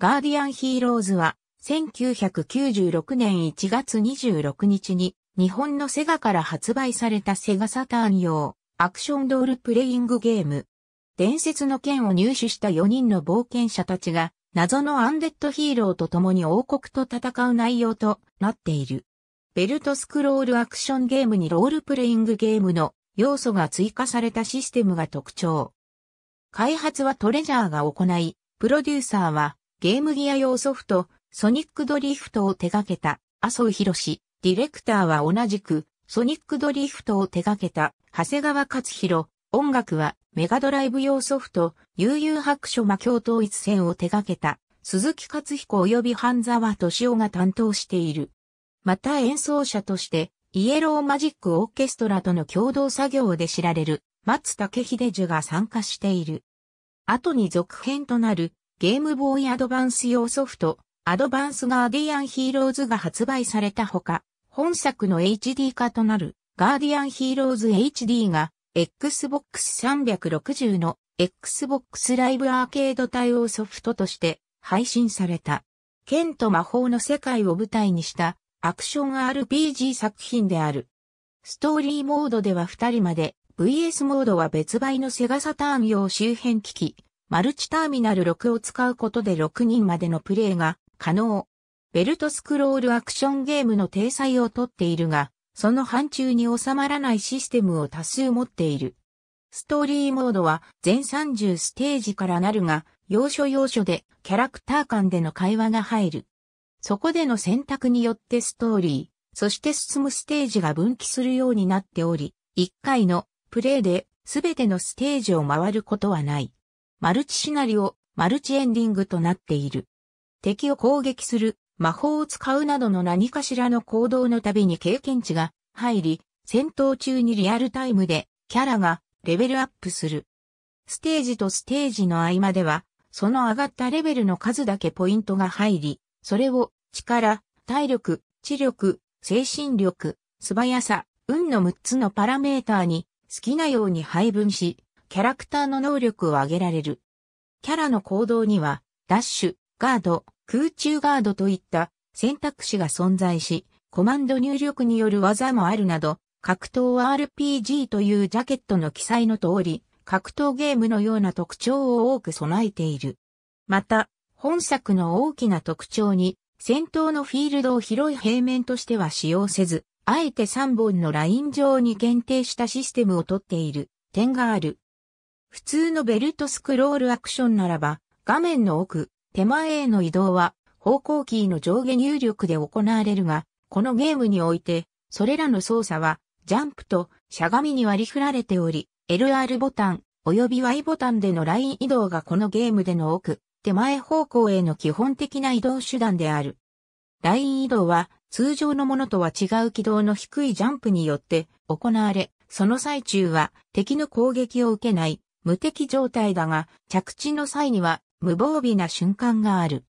ガーディアンヒーローズは、1996年1月26日に、日本のセガから発売されたセガサターン用、アクションロールプレイングゲーム。伝説の剣を入手した4人の冒険者たちが、謎のアンデッドヒーローと共に王国と戦う内容となっている。ベルトスクロールアクションゲームにロールプレイングゲームの要素が追加されたシステムが特徴。開発はトレジャーが行い、プロデューサーはゲームギア用ソフト、ソニックドリフトを手掛けた、麻生博士、ディレクターは同じく、ソニックドリフトを手掛けた、長谷川勝弘、音楽は、メガドライブ用ソフト、悠々白書魔境統一戦を手掛けた、鈴木勝彦及び半沢敏夫が担当している。また演奏者として、イエローマジックオーケストラとの共同作業で知られる、松竹秀樹が参加している。後に続編となる、ゲームボーイアドバンス用ソフト、アドバンスガーディアンヒーローズが発売されたほか、本作の HD 化となるガーディアンヒーローズ HD が Xbox 360の Xbox ライブアーケード対応ソフトとして配信された。剣と魔法の世界を舞台にしたアクション RPG 作品である。ストーリーモードでは2人まで、VS モードは別売のセガサターン用周辺機器、マルチターミナル6を使うことで6人までのプレイが可能。ベルトスクロールアクションゲームの体裁をとっているが、その範疇に収まらないシステムを多数持っている。ストーリーモードは全30ステージからなるが、要所要所でキャラクター間での会話が入る。そこでの選択によってストーリー、そして進むステージが分岐するようになっており、1回のプレイで全てのステージを回ることはない。マルチシナリオ、マルチエンディングとなっている。敵を攻撃する、魔法を使うなどの何かしらの行動のたびに経験値が入り、戦闘中にリアルタイムでキャラがレベルアップする。ステージとステージの合間では、その上がったレベルの数だけポイントが入り、それを力、体力、知力、精神力、素早さ、運の6つのパラメーターに好きなように配分し、キャラクターの能力を上げられる。キャラの行動には、ダッシュ、ガード、空中ガードといった選択肢が存在し、コマンド入力による技もあるなど、格闘 RPG というジャケットの記載の通り、格闘ゲームのような特徴を多く備えている。また、本作の大きな特徴に、戦闘のフィールドを広い平面としては使用せず、あえて3本のライン上に限定したシステムをとっている点がある。普通のベルトスクロールアクションならば、画面の奥、手前への移動は、方向キーの上下入力で行われるが、このゲームにおいて、それらの操作は、ジャンプとしゃがみに割り振られており、LR ボタン、および Y ボタンでのライン移動がこのゲームでの奥、手前方向への基本的な移動手段である。ライン移動は、通常のものとは違う軌道の低いジャンプによって行われ、その最中は敵の攻撃を受けない無敵状態だが、着地の際には無防備な瞬間がある。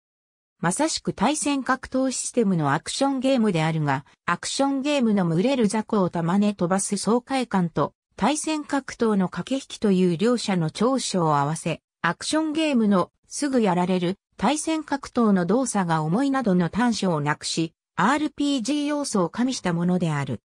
まさしく対戦格闘システムのアクションゲームであるが、アクションゲームの群れる雑魚をまね飛ばす爽快感と、対戦格闘の駆け引きという両者の長所を合わせ、アクションゲームのすぐやられる対戦格闘の動作が重いなどの短所をなくし、RPG 要素を加味したものである。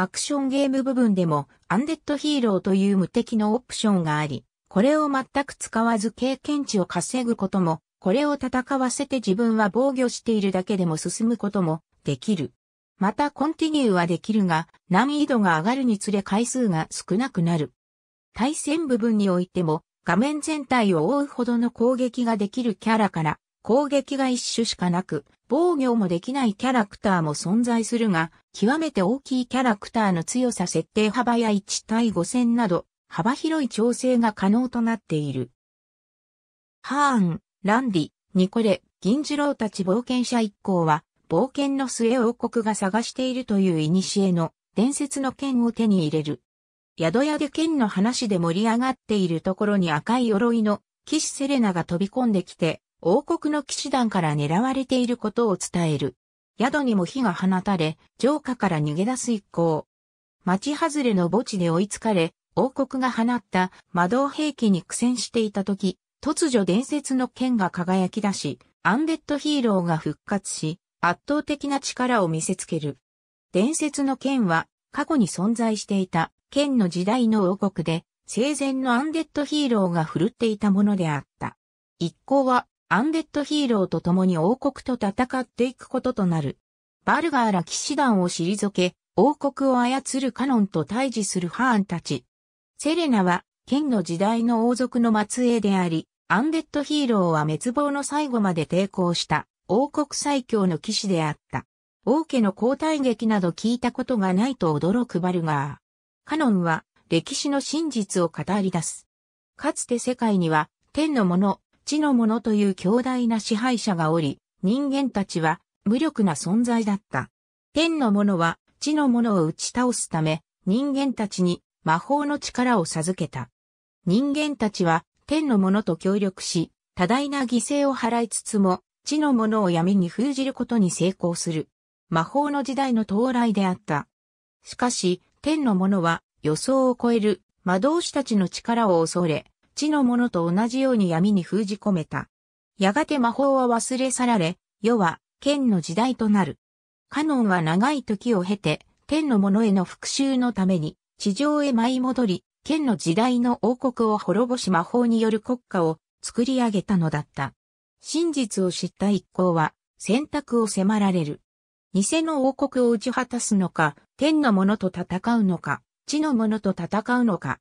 アクションゲーム部分でもアンデッドヒーローという無敵のオプションがあり、これを全く使わず経験値を稼ぐことも、これを戦わせて自分は防御しているだけでも進むこともできる。またコンティニューはできるが、難易度が上がるにつれ回数が少なくなる。対戦部分においても、画面全体を覆うほどの攻撃ができるキャラから、攻撃が一種しかなく、防御もできないキャラクターも存在するが、極めて大きいキャラクターの強さ設定幅や1対5戦など、幅広い調整が可能となっている。ハーン、ランディ、ニコレ、銀次郎たち冒険者一行は、冒険の末王国が探しているという古の伝説の剣を手に入れる。宿屋で剣の話で盛り上がっているところに赤い鎧の騎士セレナが飛び込んできて、王国の騎士団から狙われていることを伝える。宿にも火が放たれ、城下から逃げ出す一行。町外れの墓地で追いつかれ、王国が放った魔導兵器に苦戦していた時、突如伝説の剣が輝き出し、アンデッドヒーローが復活し、圧倒的な力を見せつける。伝説の剣は、過去に存在していた剣の時代の王国で、生前のアンデッドヒーローが振るっていたものであった。一行はアンデッドヒーローと共に王国と戦っていくこととなる。バルガーら騎士団を退け、王国を操るカノンと対峙するハーンたち。セレナは、剣の時代の王族の末裔であり、アンデッドヒーローは滅亡の最後まで抵抗した王国最強の騎士であった。王家の交代劇など聞いたことがないと驚くバルガー。カノンは歴史の真実を語り出す。かつて世界には天のもの、地の者という強大な支配者がおり、人間たちは無力な存在だった。天の者は地の者を打ち倒すため、人間たちに魔法の力を授けた。人間たちは天の者と協力し、多大な犠牲を払いつつも、地の者を闇に封じることに成功する。魔法の時代の到来であった。しかし、天の者は予想を超える魔導士たちの力を恐れ、地のものと同じように闇に封じ込めた。やがて魔法は忘れ去られ、世は剣の時代となる。カノンは長い時を経て、天の者への復讐のために、地上へ舞い戻り、剣の時代の王国を滅ぼし魔法による国家を作り上げたのだった。真実を知った一行は、選択を迫られる。偽の王国を打ち果たすのか、天のものと戦うのか、地のものと戦うのか。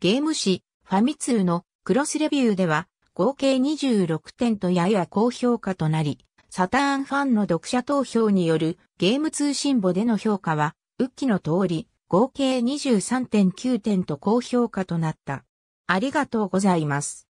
ゲーム誌、ファミ通のクロスレビューでは、合計26点とやや高評価となり、サターンファンの読者投票によるゲーム通信簿での評価は、ウッキの通り、合計23.9点と高評価となった。ありがとうございます。